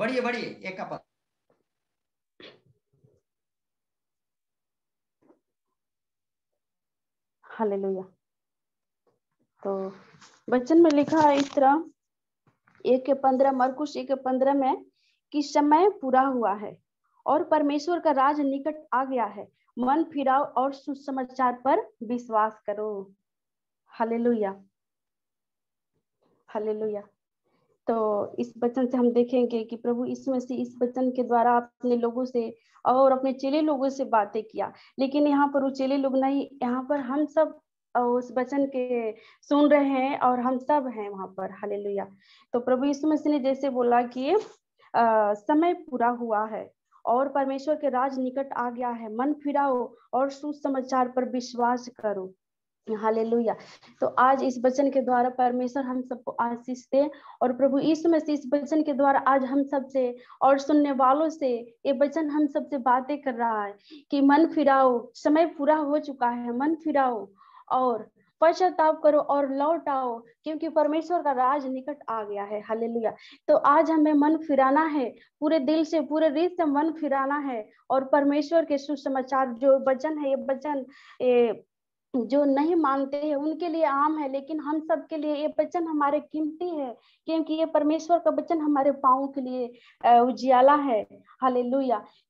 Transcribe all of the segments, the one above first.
बढ़िए बढ़िए एक अपन हालेलुया तो बच्चन में लिखा है इस तरह एक के पंद्रह मरकुश एक के पंद्रह में कि समय पूरा हुआ है और परमेश्वर का राज निकट आ गया है मन फिराओ और सुसमाचार पर विश्वास करो हालेलुया हालेलुया तो इस वचन से हम देखेंगे कि प्रभु इस मसीह इस वचन के द्वारा अपने लोगों से और अपने चेले लोगों से बातें किया लेकिन यहाँ पर वो चेले लोग नहीं यहाँ पर हम सब उस वचन के सुन रहे हैं और हम सब हैं वहां पर हालेलुया तो प्रभु यीशु मसीह ने जैसे बोला कि आ, समय पूरा हुआ है और परमेश्वर के राज निकट आ गया है मन फिराओ और सुसमाचार पर विश्वास करो हालेलुया तो आज इस वचन के द्वारा परमेश्वर हम सबको आशीष दे और प्रभु यीशु मसीह इस वचन के द्वारा आज हम सब से और सुनने वालों से ये वचन हम सब से बातें कर रहा है कि मन फिराओ समय पूरा हो चुका है मन फिराओ और पश्चाताप करो और लौट आओ क्योंकि परमेश्वर का राज निकट आ गया है हालेलुया तो आज हमें मन फिराना है पूरे दिल से पूरे रीत से मन फिराना है और परमेश्वर के सुसमाचार जो वचन है ये वचन जो नहीं मानते हैं उनके लिए आम है लेकिन हम सब के लिए ये वचन हमारे कीमती है क्योंकि ये परमेश्वर का वचन हमारे पाओ के लिए उजियाला है हले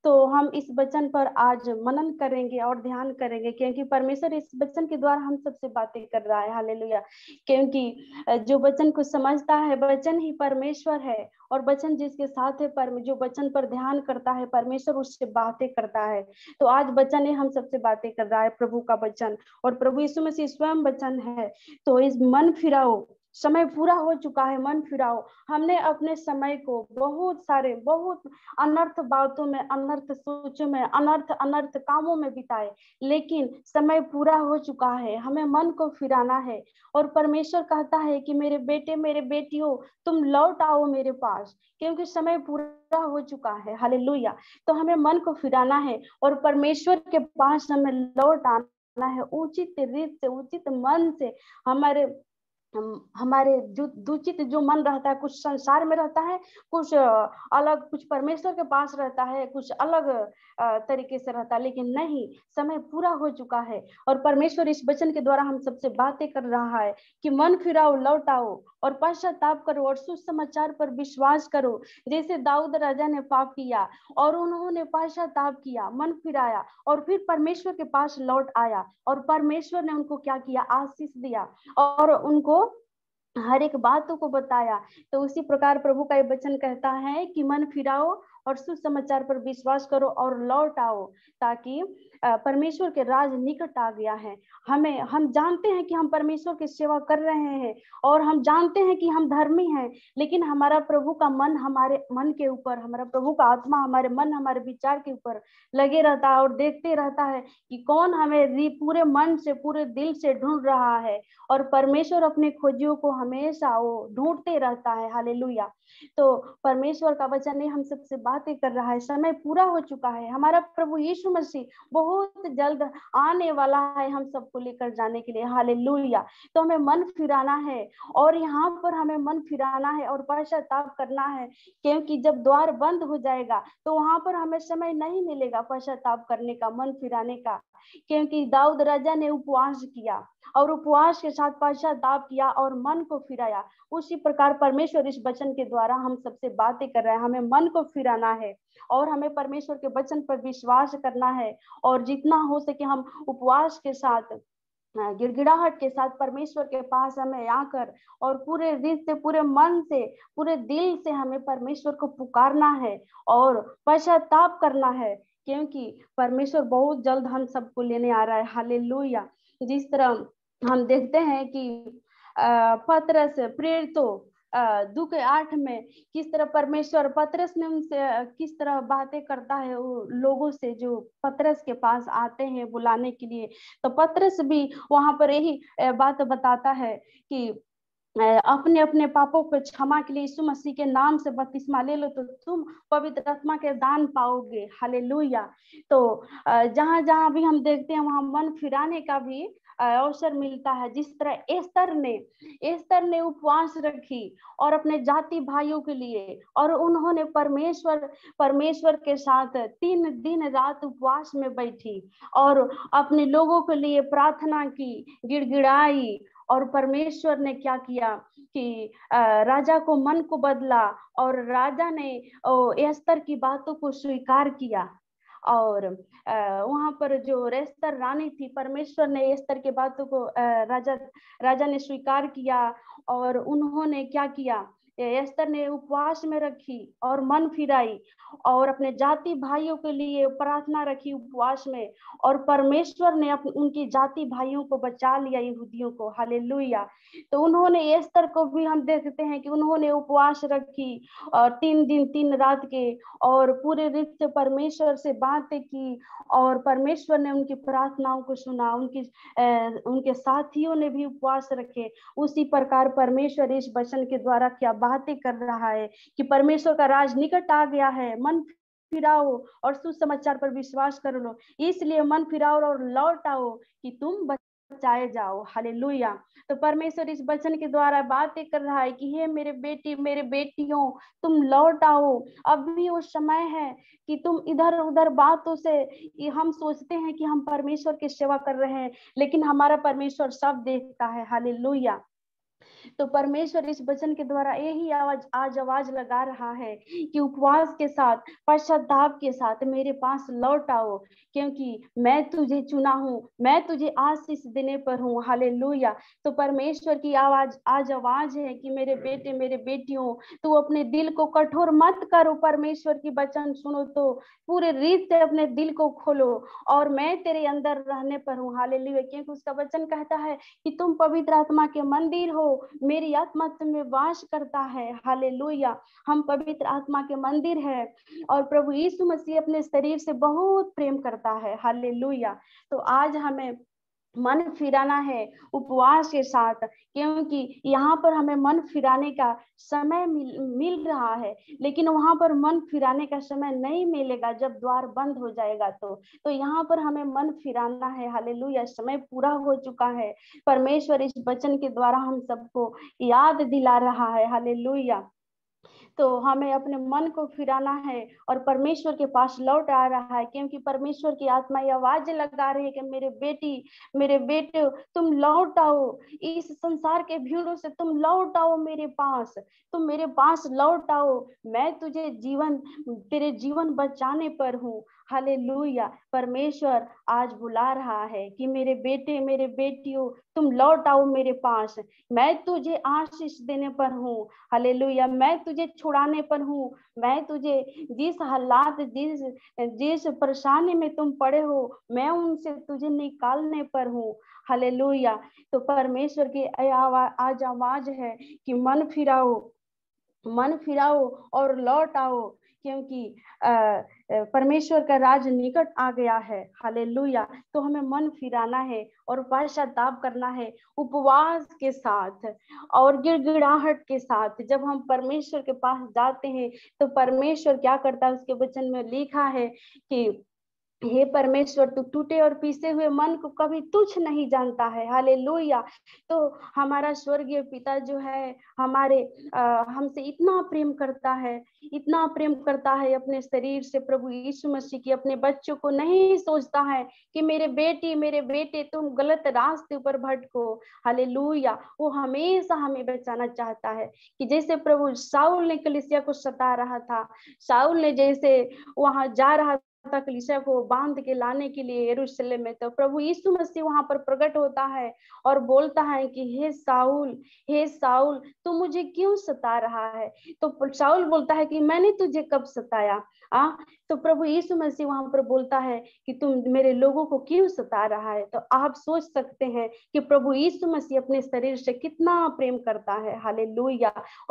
तो हम इस वचन पर आज मनन करेंगे और ध्यान करेंगे क्योंकि परमेश्वर इस वचन के द्वारा हम सबसे बातें कर रहा है हले क्योंकि जो वचन को समझता है वचन ही परमेश्वर है और बचन जिसके साथ है पर जो बचन पर ध्यान करता है परमेश्वर उससे बातें करता है तो आज बचन है हम सबसे बातें कर रहा है प्रभु का बचन और प्रभु यीशु में से स्वयं बचन है तो इस मन फिराओ समय पूरा हो चुका है मन फिराओ हमने अपने समय को बहुत सारे बहुत अनर्थ बातों में अनर्थ सोचों में अनर्थ अनर्थ कामों में बिताए लेकिन समय पूरा हो चुका है हमें मन को फिराना है और परमेश्वर कहता है कि मेरे बेटे मेरे बेटी हो तुम लौट आओ मेरे पास क्योंकि समय पूरा हो चुका है हले तो हमें मन को फिराना है और परमेश्वर के पास हमें लौट आना है उचित रीत से उचित मन से हमारे हमारे जो दूषित जो मन रहता है कुछ संसार में रहता है कुछ अलग कुछ परमेश्वर के पास रहता है कुछ अलग तरीके से रहता है लेकिन नहीं समय पूरा हो चुका है और परमेश्वर इस वचन के द्वारा हम सबसे बातें कर रहा है कि मन फिराओ लौटाओ और पश्चाताप करो और सुसमाचार पर विश्वास करो जैसे दाऊद राजा ने पाप किया और उन्होंने पश्चाताप किया मन फिराया और फिर परमेश्वर के पास लौट आया और परमेश्वर ने उनको क्या किया आशीष दिया और उनको हर एक बातों को बताया तो उसी प्रकार प्रभु का ये वचन कहता है कि मन फिराओ और सुसमाचार पर विश्वास करो और लौट आओ ताकि परमेश्वर के राज निकट आ गया है हमें हम जानते हैं कि हम परमेश्वर की सेवा कर रहे हैं और हम जानते हैं कि हम धर्मी हैं लेकिन हमारा प्रभु का मन हमारे मन के ऊपर हमारा प्रभु का आत्मा हमारे मन हमारे विचार के ऊपर लगे रहता है और देखते रहता है कि कौन हमें पूरे मन से पूरे दिल से ढूंढ रहा है और परमेश्वर अपने खोजियों को हमेशा वो ढूंढते रहता है हाले तो परमेश्वर का वचन हम सबसे बातें कर रहा है समय पूरा हो चुका है हमारा प्रभु यीशु मसीह बहुत जल्द आने वाला है हम सबको लेकर जाने के लिए हाले तो हमें मन फिराना है और यहाँ पर हमें मन फिराना है और पश्चाताप करना है क्योंकि जब द्वार बंद हो जाएगा तो वहां पर हमें समय नहीं मिलेगा पश्चाताप करने का मन फिराने का क्योंकि दाऊद राजा ने उपवास किया और उपवास के साथ पश्चाताप किया और मन को फिराया उसी प्रकार परमेश्वर इस वचन के द्वारा हम सबसे बातें कर रहे हैं हमें मन को फिराना है और हमें परमेश्वर के वचन पर विश्वास करना है और जितना हो सके हम उपवास के साथ गिड़गिड़ाहट के साथ परमेश्वर के पास हमें आकर और पूरे दिल से पूरे मन से पूरे दिल से हमें परमेश्वर को पुकारना है और पश्चाताप करना है क्योंकि परमेश्वर बहुत जल्द हम सबको लेने आ रहा है हालेलुया तो जिस तरह हम देखते हैं कि पतरस प्रेरितो दुख आठ में किस तरह परमेश्वर पत्रस ने उनसे किस तरह बातें करता है वो लोगों से जो पत्रस के पास आते हैं बुलाने के लिए तो पत्रस भी वहां पर यही बात बताता है कि अपने अपने पापों को क्षमा के लिए यीशु मसीह के नाम से बपतिस्मा ले लो तो तुम पवित्र आत्मा के दान पाओगे हले तो जहां जहां भी हम देखते हैं वहां मन फिराने का भी अवसर मिलता है जिस तरह एस्तर ने एस्तर ने उपवास रखी और अपने जाति भाइयों के लिए और उन्होंने परमेश्वर परमेश्वर के साथ तीन दिन रात उपवास में बैठी और अपने लोगों के लिए प्रार्थना की गिड़गिड़ाई और परमेश्वर ने क्या किया कि राजा को मन को बदला और राजा ने एस्तर की बातों को स्वीकार किया और वहां पर जो रेस्तर रानी थी परमेश्वर ने एस्तर के बातों को राजा राजा ने स्वीकार किया और उन्होंने क्या किया एस्तर ने उपवास में रखी और मन फिराई और अपने जाति भाइयों के लिए प्रार्थना रखी उपवास में और परमेश्वर ने अपने उनकी जाति भाइयों को बचा लिया यहूदियों को हाले तो उन्होंने एस्तर को भी हम देखते हैं कि उन्होंने उपवास रखी और तीन दिन तीन रात के और पूरे रित से परमेश्वर से बातें की और परमेश्वर ने उनकी प्रार्थनाओं को सुना उनकी उनके साथियों ने भी उपवास रखे उसी प्रकार परमेश्वर इस वचन के द्वारा क्या बातें कर रहा है कि परमेश्वर का राज निकट आ गया है मन फिराओ और सुसमाचार पर विश्वास कर लो इसलिए मन फिराओ और लौट आओ कि तुम बचाए जाओ हले तो परमेश्वर इस वचन के द्वारा बातें कर रहा है कि हे मेरे बेटी मेरे बेटियों तुम लौट आओ अब भी वो समय है कि तुम इधर उधर बातों से हम सोचते हैं कि हम परमेश्वर की सेवा कर रहे हैं लेकिन हमारा परमेश्वर सब देखता है हले तो परमेश्वर इस वचन के द्वारा यही आवाज आज आवाज लगा रहा है कि उपवास के साथ पश्चाताप के साथ मेरे पास लौट आओ क्योंकि मैं तुझे चुना हूँ मैं तुझे इस दिने पर हूँ हाले तो परमेश्वर की आवाज आज आवाज है कि मेरे बेटे मेरे बेटियों तू अपने दिल को कठोर मत करो परमेश्वर की वचन सुनो तो पूरे रीत से अपने दिल को खोलो और मैं तेरे अंदर रहने पर हूँ हाले क्योंकि उसका वचन कहता है कि तुम पवित्र आत्मा के मंदिर हो मेरी आत्मा तुम्हें वास करता है हाले हम पवित्र आत्मा के मंदिर है और प्रभु यीशु मसीह अपने शरीर से बहुत प्रेम करता है हाले तो आज हमें मन फिराना है उपवास के साथ क्योंकि यहाँ पर हमें मन फिराने का समय मिल मिल रहा है लेकिन वहां पर मन फिराने का समय नहीं मिलेगा जब द्वार बंद हो जाएगा तो तो यहाँ पर हमें मन फिराना है लुया समय पूरा हो चुका है परमेश्वर इस वचन के द्वारा हम सबको याद दिला रहा है हालेलुया तो हमें अपने मन को फिराना है और परमेश्वर के पास लौट आ रहा है क्योंकि परमेश्वर की आत्मा यह आवाज लगा रही है कि मेरे बेटी मेरे बेटे तुम लौट आओ इस संसार के भीड़ों से तुम लौट आओ मेरे पास तुम मेरे पास लौट आओ मैं तुझे जीवन तेरे जीवन बचाने पर हूँ हाले परमेश्वर आज बुला रहा है कि मेरे बेटे मेरे बेटियों तुम लौट आओ मेरे पास मैं तुझे आशीष देने पर हूँ हले मैं तुझे छुड़ाने पर हूँ मैं तुझे जिस हालात जिस जिस परेशानी में तुम पड़े हो मैं उनसे तुझे निकालने पर हूँ हले तो परमेश्वर की आज आवाज है कि मन फिराओ मन फिराओ और लौट आओ क्योंकि परमेश्वर का राज निकट आ गया है हाले तो हमें मन फिराना है और पश्चाताप करना है उपवास के साथ और गिड़गिड़ाहट के साथ जब हम परमेश्वर के पास जाते हैं तो परमेश्वर क्या करता है उसके वचन में लिखा है कि हे परमेश्वर तू टूटे और पीसे हुए मन को कभी तुच्छ नहीं जानता है हाले तो हमारा स्वर्गीय पिता जो है हमारे हमसे इतना प्रेम करता है इतना प्रेम करता है अपने शरीर से प्रभु यीशु मसीह की अपने बच्चों को नहीं सोचता है कि मेरे बेटी मेरे बेटे तुम गलत रास्ते पर भटको हाले वो हमेशा हमें बचाना चाहता है कि जैसे प्रभु साउल ने कलिसिया को सता रहा था साउल ने जैसे वहां जा रहा था कलिसिया को बांध के लाने के लिए यरूशलेम में तो प्रभु यीशु मसीह वहां पर प्रकट होता है और बोलता है कि हे साउल हे साउल तू मुझे क्यों सता रहा है तो साउल बोलता है कि मैंने तुझे कब सताया आ हाँ, तो प्रभु यीशु मसीह वहां पर बोलता है कि तुम मेरे लोगों को क्यों सता रहा है तो आप सोच सकते हैं कि प्रभु यीशु मसीह अपने शरीर से कितना प्रेम करता है हाले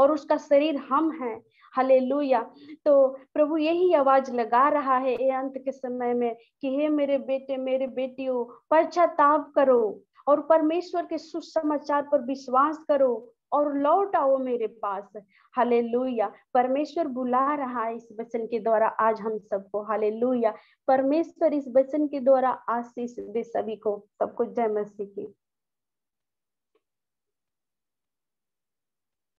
और उसका शरीर हम है हले तो प्रभु यही आवाज लगा रहा है ये अंत के समय में कि हे मेरे बेटे मेरे बेटियों पश्चाताप करो और परमेश्वर के सुसमाचार पर विश्वास करो और लौट आओ मेरे पास हले परमेश्वर बुला रहा है इस वचन के द्वारा आज हम सबको हले परमेश्वर इस वचन के द्वारा आशीष दे सभी को सबको जय मसीह की